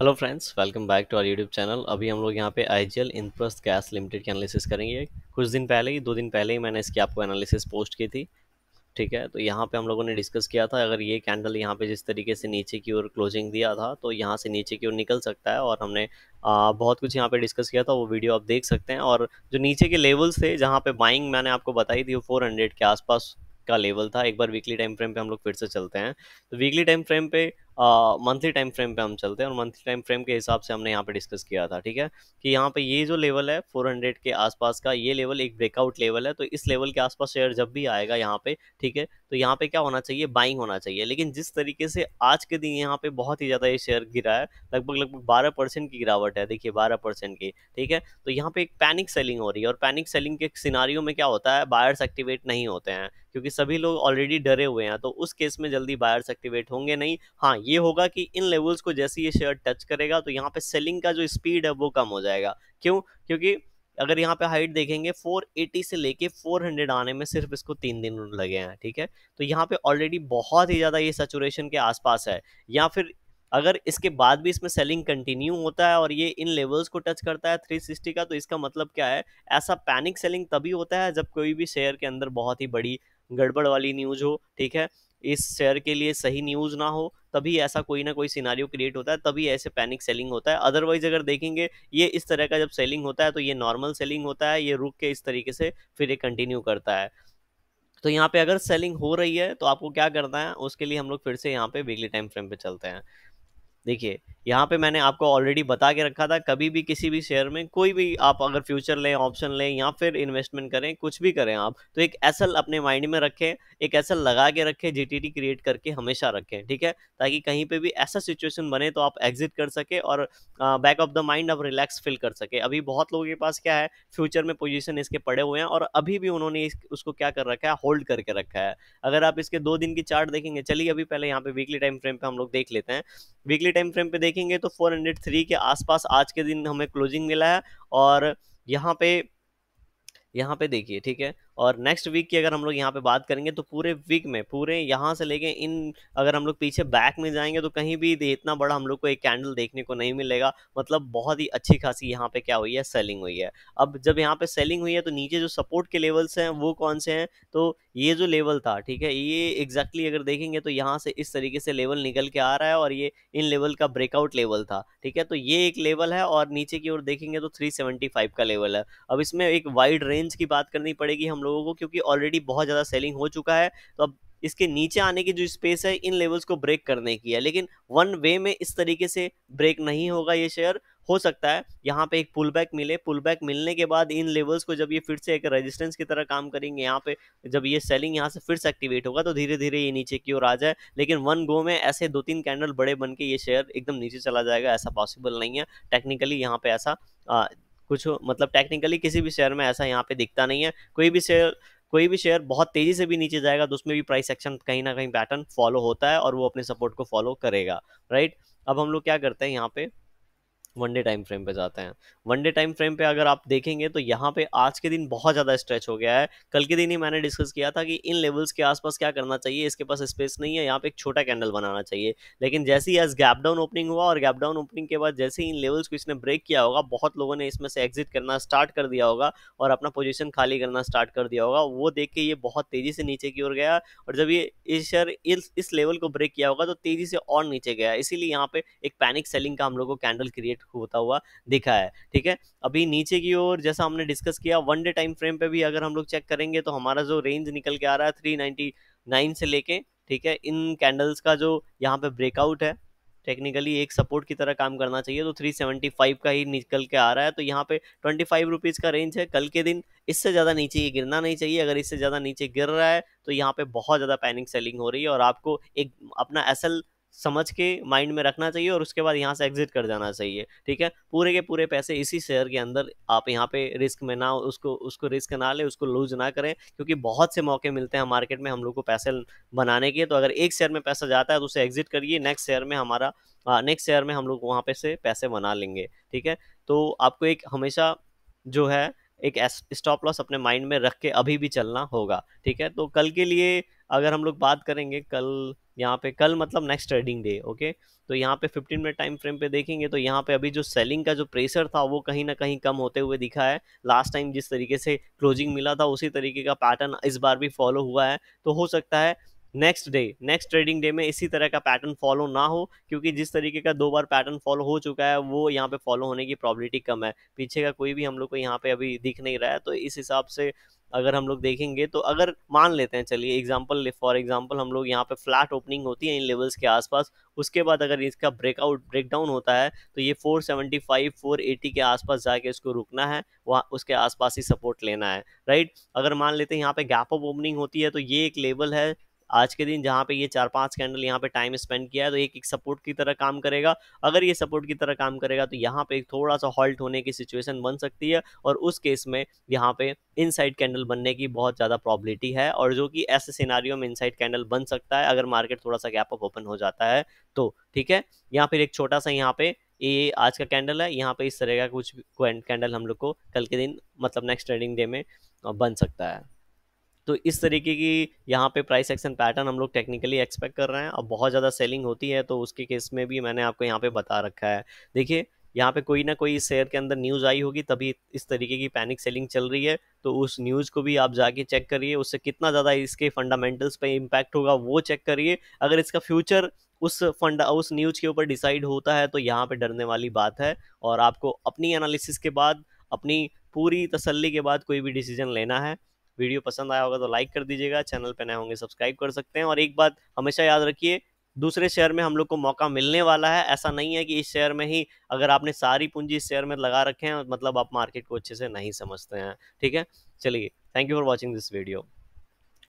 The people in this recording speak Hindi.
hello friends welcome back to our YouTube channel अभी हम लोग यहाँ पे I G L Indraprastha gas limited की एनालिसिस करेंगे कुछ दिन पहले ही दो दिन पहले ही मैंने इसकी आपको एनालिसिस पोस्ट की थी ठीक है तो यहाँ पे हम लोगों ने डिस्कस किया था अगर ये कैंडल यहाँ पे जिस तरीके से नीचे की ओर क्लोजिंग दिया था तो यहाँ से नीचे की ओर निकल सकता है और हमने आ, बहुत कुछ यहाँ पे डिस्कस किया था वो वीडियो आप देख सकते हैं और जो नीचे के लेवल्स थे जहाँ पे बाइंग मैंने आपको बताई थी वो फोर के आसपास का लेवल था एक बार वीकली टाइम फ्रेम पे हम लोग फिर से चलते हैं तो वीकली टाइम फ्रेम पे मंथली टाइम फ्रेम पे हम चलते हैं और मंथली टाइम फ्रेम के हिसाब से हमने यहाँ पे डिस्कस किया था ठीक है कि यहाँ पे ये जो लेवल है 400 के आसपास का ये लेवल एक ब्रेकआउट लेवल है तो इस लेवल के आसपास शेयर जब भी आएगा यहाँ पे ठीक है तो यहाँ पे क्या होना चाहिए बाइंग होना चाहिए लेकिन जिस तरीके से आज के दिन यहाँ पे बहुत ही ज़्यादा ये शेयर गिरा है लगभग लगभग बारह परसेंट की गिरावट है देखिए बारह परसेंट की ठीक है तो यहाँ पे एक पैनिक सेलिंग हो रही है और पैनिक सेलिंग के सिनारियों में क्या होता है बायर्स एक्टिवेट नहीं होते हैं क्योंकि सभी लोग ऑलरेडी डरे हुए हैं तो उस केस में जल्दी बायर्स एक्टिवेट होंगे नहीं हाँ ये होगा कि इन लेवल्स को जैसे ये शेयर टच करेगा तो यहाँ पे सेलिंग का जो स्पीड है वो कम हो जाएगा क्यों क्योंकि अगर यहाँ पे हाइट देखेंगे 480 से लेके 400 आने में सिर्फ इसको तीन दिन लगे हैं ठीक है तो यहाँ पे ऑलरेडी बहुत ही ज़्यादा ये सेचुरेशन के आसपास है या फिर अगर इसके बाद भी इसमें सेलिंग कंटिन्यू होता है और ये इन लेवल्स को टच करता है 360 का तो इसका मतलब क्या है ऐसा पैनिक सेलिंग तभी होता है जब कोई भी शेयर के अंदर बहुत ही बड़ी गड़बड़ वाली न्यूज़ हो ठीक है इस शेयर के लिए सही न्यूज़ ना हो तभी ऐसा कोई ना कोई सिनारियो क्रिएट होता है तभी ऐसे पैनिक सेलिंग होता है अदरवाइज अगर देखेंगे ये इस तरह का जब सेलिंग होता है तो ये नॉर्मल सेलिंग होता है ये रुक के इस तरीके से फिर ये कंटिन्यू करता है तो यहाँ पे अगर सेलिंग हो रही है तो आपको क्या करना है उसके लिए हम लोग फिर से यहाँ पे वीकली टाइम फ्रेम पे चलते हैं देखिए यहाँ पे मैंने आपको ऑलरेडी बता के रखा था कभी भी किसी भी शेयर में कोई भी आप अगर फ्यूचर लें ऑप्शन लें या फिर इन्वेस्टमेंट करें कुछ भी करें आप तो एक एसल अपने माइंड में रखें एक एसल लगा के रखें जीटीटी क्रिएट करके हमेशा रखें ठीक है ताकि कहीं पे भी ऐसा सिचुएशन बने तो आप एग्जिट कर सके और बैक ऑफ द माइंड आप रिलैक्स फील कर सके अभी बहुत लोगों के पास क्या है फ्यूचर में पोजिशन इसके पड़े हुए हैं और अभी भी उन्होंने उसको क्या कर रखा है होल्ड करके रखा है अगर आप इसके दो दिन की चार्ट देखेंगे चलिए अभी पहले यहाँ पे वीकली टाइम फ्रेम पे हम लोग देख लेते हैं वीकली टाइम फ्रेम पे देख देखेंगे तो 403 के आसपास आज के दिन हमें क्लोजिंग मिला है और यहाँ पे यहाँ पे देखिए ठीक है और नेक्स्ट वीक की अगर हम लोग यहाँ पे बात करेंगे तो पूरे वीक में पूरे यहाँ से लेके इन अगर हम लोग पीछे बैक में जाएंगे तो कहीं भी इतना बड़ा हम लोग को एक कैंडल देखने को नहीं मिलेगा मतलब बहुत ही अच्छी खासी यहाँ पे क्या हुई है सेलिंग हुई है अब जब यहाँ पे सेलिंग हुई है तो नीचे जो सपोर्ट के लेवल्स हैं वो कौन से हैं तो ये जो लेवल था ठीक है ये एग्जैक्टली अगर देखेंगे तो यहाँ से इस तरीके से लेवल निकल के आ रहा है और ये इन लेवल का ब्रेकआउट लेवल था ठीक है तो ये एक लेवल है और नीचे की ओर देखेंगे तो थ्री का लेवल है अब इसमें एक वाइड रेंज की बात करनी पड़ेगी हम लोगों को क्योंकि ऑलरेडी बहुत ज़्यादा सेलिंग हो चुका है तो अब इसके नीचे आने की जो स्पेस है इन लेवल्स को ब्रेक करने की है लेकिन वन वे में इस तरीके से ब्रेक नहीं होगा ये शेयर हो सकता है यहाँ पे एक पुल बैक मिले पुल बैक मिलने के बाद इन लेवल्स को जब ये फिर से एक रेजिस्टेंस की तरह काम करेंगे यहाँ पे जब ये सेलिंग यहाँ से फिर से एक्टिवेट होगा तो धीरे धीरे ये नीचे की ओर आ जाए लेकिन वन गो में ऐसे दो तीन कैंडल बड़े बन के ये शेयर एकदम नीचे चला जाएगा ऐसा पॉसिबल नहीं है टेक्निकली यहाँ पे ऐसा आ, कुछ मतलब टेक्निकली किसी भी शेयर में ऐसा यहाँ पे दिखता नहीं है कोई भी शेयर कोई भी शेयर बहुत तेजी से भी नीचे जाएगा तो उसमें भी प्राइस एक्शन कहीं ना कहीं पैटर्न फॉलो होता है और वो अपने सपोर्ट को फॉलो करेगा राइट अब हम लोग क्या करते हैं यहाँ पे वन डे टाइम फ्रेम पे जाते हैं वन डे टाइम फ्रेम पे अगर आप देखेंगे तो यहाँ पे आज के दिन बहुत ज़्यादा स्ट्रेच हो गया है कल के दिन ही मैंने डिस्कस किया था कि इन लेवल्स के आसपास क्या करना चाहिए इसके पास स्पेस नहीं है यहाँ पे एक छोटा कैंडल बनाना चाहिए लेकिन जैसे ही आज गैप डाउन ओपनिंग हुआ और गैप डाउन ओपनिंग के बाद जैसे ही इन लेवल्स को इसने ब्रेक किया होगा बहुत लोगों ने इसमें से एग्जिट करना स्टार्ट कर दिया होगा और अपना पोजिशन खाली करना स्टार्ट कर दिया होगा वो देख के ये बहुत तेज़ी से नीचे की ओर गया और जब ये इस शेयर इस, लेवल को ब्रेक किया होगा तो तेज़ी से और नीचे गया इसीलिए यहाँ पे एक पैनिक सेलिंग का हम लोग को कैंडल क्रिएट होता हुआ दिखा है ठीक है अभी नीचे की ओर जैसा हमने डिस्कस किया वन डे टाइम फ्रेम पे भी अगर हम लोग चेक करेंगे तो हमारा जो रेंज निकल के आ रहा है थ्री नाइन से लेके ठीक है इन कैंडल्स का जो यहाँ पे ब्रेकआउट है टेक्निकली एक सपोर्ट की तरह काम करना चाहिए तो 375 का ही निकल के आ रहा है तो यहाँ पे ट्वेंटी फाइव रुपीज़ का रेंज है कल के दिन इससे ज़्यादा नीचे ये गिरना नहीं चाहिए अगर इससे ज़्यादा नीचे गिर रहा है तो यहाँ पे बहुत ज़्यादा पैनिक सेलिंग हो रही है और आपको एक अपना एसएल समझ के माइंड में रखना चाहिए और उसके बाद यहाँ से एग्जिट कर जाना चाहिए ठीक है पूरे के पूरे पैसे इसी शेयर के अंदर आप यहाँ पे रिस्क में ना उसको उसको रिस्क ना ले उसको लूज ना करें क्योंकि बहुत से मौके मिलते हैं मार्केट में हम लोग को पैसे बनाने के तो अगर एक शेयर में पैसा जाता है तो उसे एग्जिट करिए नेक्स्ट शेयर में हमारा नेक्स्ट शेयर में हम लोग वहाँ पे से पैसे बना लेंगे ठीक है तो आपको एक हमेशा जो है एक स्टॉप लॉस अपने माइंड में रख के अभी भी चलना होगा ठीक है तो कल के लिए अगर हम लोग बात करेंगे कल यहाँ पे कल मतलब नेक्स्ट ट्रेडिंग डे ओके तो यहाँ पे 15 मिनट टाइम फ्रेम पे देखेंगे तो यहाँ पे अभी जो सेलिंग का जो प्रेशर था वो कहीं ना कहीं कम होते हुए दिखा है लास्ट टाइम जिस तरीके से क्लोजिंग मिला था उसी तरीके का पैटर्न इस बार भी फॉलो हुआ है तो हो सकता है next day next trading day में इसी तरह का पैटर्न फॉलो ना हो क्योंकि जिस तरीके का दो बार पैटर्न फॉलो हो चुका है वो यहाँ पे फॉलो होने की प्रॉबिलिटी कम है पीछे का कोई भी हम लोग को यहाँ पे अभी दिख नहीं रहा है तो इस हिसाब से अगर हम लोग देखेंगे तो अगर मान लेते हैं चलिए एग्जाम्पल फॉर एग्जाम्पल हम लोग यहाँ पे फ्लैट ओपनिंग होती है इन लेवल्स के आसपास उसके बाद अगर इसका ब्रेकआउट ब्रेकडाउन होता है तो ये 475 480 के आसपास जाके इसको रुकना है वहाँ उसके आसपास ही सपोर्ट लेना है राइट अगर मान लेते हैं यहाँ पे गैप ऑफ ओपनिंग होती है तो ये एक लेवल है आज के दिन जहाँ पे ये चार पांच कैंडल यहाँ पे टाइम स्पेंड किया है तो एक एक सपोर्ट की तरह काम करेगा अगर ये सपोर्ट की तरह काम करेगा तो यहाँ पे एक थोड़ा सा हॉल्ट होने की सिचुएशन बन सकती है और उस केस में यहाँ पे इनसाइड कैंडल बनने की बहुत ज़्यादा प्रॉबिलिटी है और जो कि ऐसे सिनारियो में इनसाइड कैंडल बन सकता है अगर मार्केट थोड़ा सा गैप अप ओपन हो जाता है तो ठीक है या फिर एक छोटा सा यहाँ पे ये आज का कैंडल है यहाँ पे इस तरह का कुछ कैंडल हम लोग को कल के दिन मतलब नेक्स्ट ट्रेडिंग डे में बन सकता है तो इस तरीके की यहाँ पे प्राइस एक्शन पैटर्न हम लोग टेक्निकली एक्सपेक्ट कर रहे हैं और बहुत ज़्यादा सेलिंग होती है तो उसके केस में भी मैंने आपको यहाँ पे बता रखा है देखिए यहाँ पे कोई ना कोई शेयर के अंदर न्यूज़ आई होगी तभी इस तरीके की पैनिक सेलिंग चल रही है तो उस न्यूज़ को भी आप जाके चेक करिए उससे कितना ज़्यादा इसके फंडामेंटल्स पे इम्पैक्ट होगा वो चेक करिए अगर इसका फ्यूचर उस फंड उस न्यूज़ के ऊपर डिसाइड होता है तो यहाँ पे डरने वाली बात है और आपको अपनी एनालिसिस के बाद अपनी पूरी तसल्ली के बाद कोई भी डिसीजन लेना है वीडियो पसंद आया होगा तो लाइक कर दीजिएगा चैनल पर नए होंगे सब्सक्राइब कर सकते हैं और एक बात हमेशा याद रखिए दूसरे शेयर में हम लोग को मौका मिलने वाला है ऐसा नहीं है कि इस शेयर में ही अगर आपने सारी पूंजी इस शेयर में लगा रखे हैं मतलब आप मार्केट को अच्छे से नहीं समझते हैं ठीक है चलिए thank you for watching this video